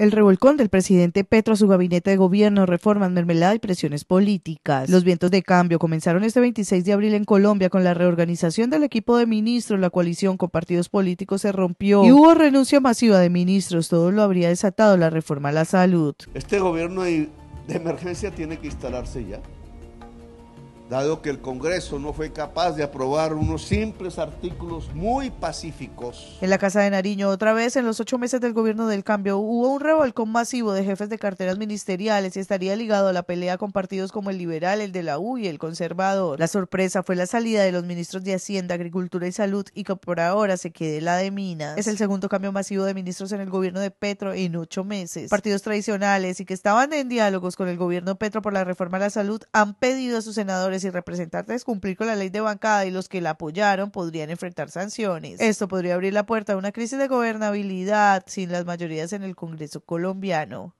El revolcón del presidente Petro a su gabinete de gobierno, reformas, mermelada y presiones políticas. Los vientos de cambio comenzaron este 26 de abril en Colombia con la reorganización del equipo de ministros. La coalición con partidos políticos se rompió y hubo renuncia masiva de ministros. Todo lo habría desatado la reforma a la salud. Este gobierno de emergencia tiene que instalarse ya dado que el Congreso no fue capaz de aprobar unos simples artículos muy pacíficos. En la Casa de Nariño, otra vez, en los ocho meses del gobierno del cambio, hubo un revolcón masivo de jefes de carteras ministeriales y estaría ligado a la pelea con partidos como el liberal, el de la U y el conservador. La sorpresa fue la salida de los ministros de Hacienda, Agricultura y Salud y que por ahora se quede la de Minas. Es el segundo cambio masivo de ministros en el gobierno de Petro en ocho meses. Partidos tradicionales y que estaban en diálogos con el gobierno Petro por la reforma a la salud han pedido a sus senadores si y representantes cumplir con la ley de bancada y los que la apoyaron podrían enfrentar sanciones. Esto podría abrir la puerta a una crisis de gobernabilidad sin las mayorías en el Congreso colombiano.